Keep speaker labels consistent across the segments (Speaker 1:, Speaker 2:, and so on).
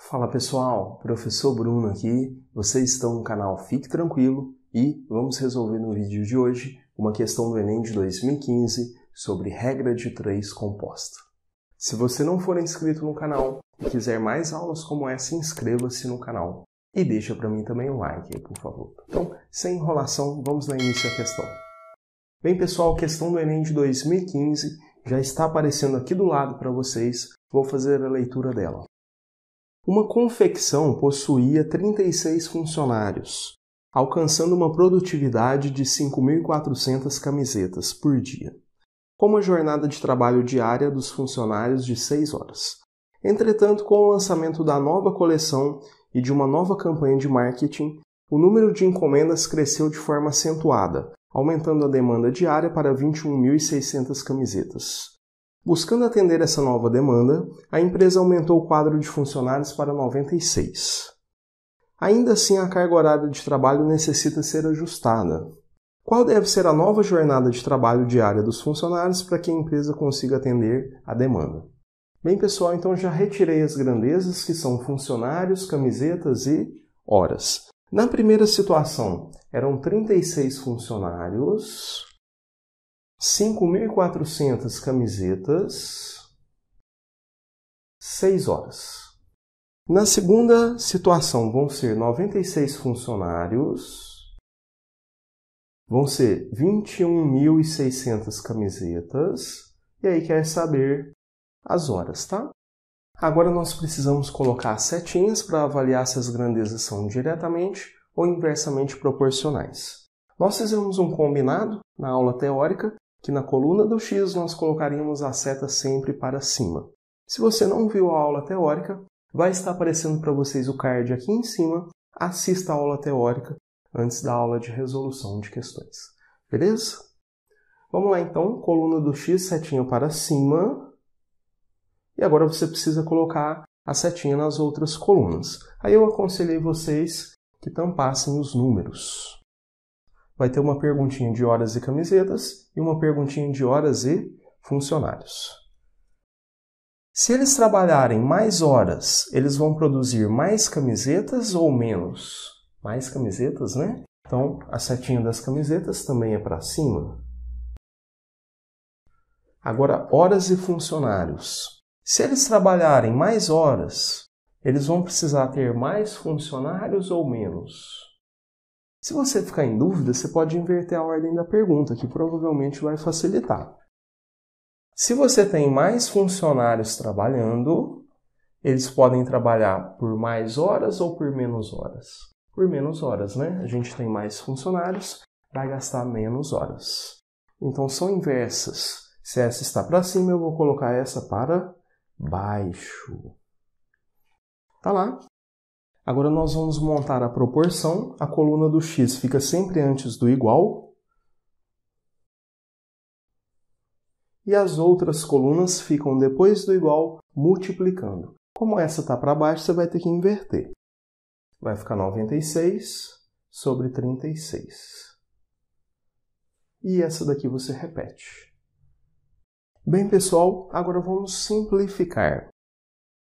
Speaker 1: Fala pessoal, professor Bruno aqui. Vocês estão no canal Fique Tranquilo e vamos resolver no vídeo de hoje uma questão do Enem de 2015 sobre regra de três composta. Se você não for inscrito no canal e quiser mais aulas como essa, inscreva-se no canal e deixa para mim também um like, por favor. Então, sem enrolação, vamos dar início à questão. Bem, pessoal, a questão do Enem de 2015 já está aparecendo aqui do lado para vocês. Vou fazer a leitura dela. Uma confecção possuía 36 funcionários, alcançando uma produtividade de 5.400 camisetas por dia, com uma jornada de trabalho diária dos funcionários de 6 horas. Entretanto, com o lançamento da nova coleção e de uma nova campanha de marketing, o número de encomendas cresceu de forma acentuada, aumentando a demanda diária para 21.600 camisetas. Buscando atender essa nova demanda, a empresa aumentou o quadro de funcionários para 96. Ainda assim, a carga horária de trabalho necessita ser ajustada. Qual deve ser a nova jornada de trabalho diária dos funcionários para que a empresa consiga atender a demanda? Bem, pessoal, então já retirei as grandezas que são funcionários, camisetas e horas. Na primeira situação, eram 36 funcionários 5.400 camisetas, 6 horas. Na segunda situação, vão ser 96 funcionários, vão ser 21.600 camisetas, e aí quer saber as horas, tá? Agora nós precisamos colocar setinhas para avaliar se as grandezas são diretamente ou inversamente proporcionais. Nós fizemos um combinado na aula teórica que na coluna do X nós colocaríamos a seta sempre para cima. Se você não viu a aula teórica, vai estar aparecendo para vocês o card aqui em cima. Assista a aula teórica antes da aula de resolução de questões. Beleza? Vamos lá então, coluna do X, setinha para cima. E agora você precisa colocar a setinha nas outras colunas. Aí eu aconselhei vocês que tampassem os números vai ter uma perguntinha de horas e camisetas e uma perguntinha de horas e funcionários. Se eles trabalharem mais horas, eles vão produzir mais camisetas ou menos? Mais camisetas, né? Então, a setinha das camisetas também é para cima. Agora, horas e funcionários. Se eles trabalharem mais horas, eles vão precisar ter mais funcionários ou menos? Se você ficar em dúvida, você pode inverter a ordem da pergunta, que provavelmente vai facilitar. Se você tem mais funcionários trabalhando, eles podem trabalhar por mais horas ou por menos horas? Por menos horas, né? A gente tem mais funcionários, vai gastar menos horas. Então são inversas. Se essa está para cima, eu vou colocar essa para baixo. Tá lá. Agora nós vamos montar a proporção. A coluna do x fica sempre antes do igual. E as outras colunas ficam depois do igual, multiplicando. Como essa está para baixo, você vai ter que inverter. Vai ficar 96 sobre 36. E essa daqui você repete. Bem, pessoal, agora vamos simplificar.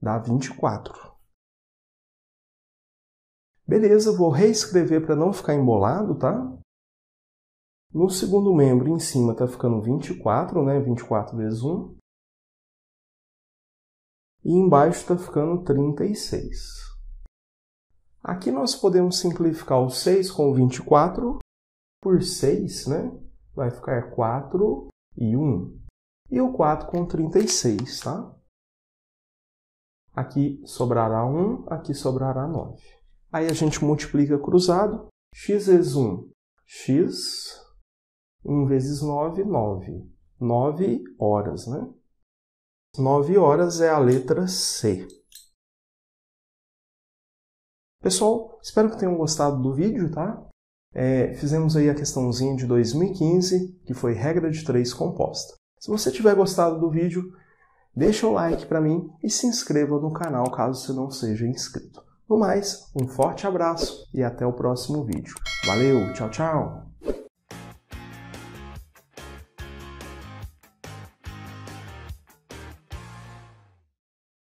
Speaker 1: dá 24. Beleza, vou reescrever para não ficar embolado, tá? No segundo membro, em cima, está ficando 24, né? 24 vezes 1. E embaixo está ficando 36. Aqui nós podemos simplificar o 6 com 24 por 6, né? Vai ficar 4 e 1. E o 4 com 36, tá? Aqui sobrará 1, aqui sobrará 9. Aí a gente multiplica cruzado. x vezes 1, x. 1 vezes 9, 9. 9 horas, né? 9 horas é a letra C. Pessoal, espero que tenham gostado do vídeo, tá? É, fizemos aí a questãozinha de 2015, que foi regra de 3 composta. Se você tiver gostado do vídeo, Deixa o like para mim e se inscreva no canal caso você não seja inscrito. No mais, um forte abraço e até o próximo vídeo. Valeu, tchau, tchau!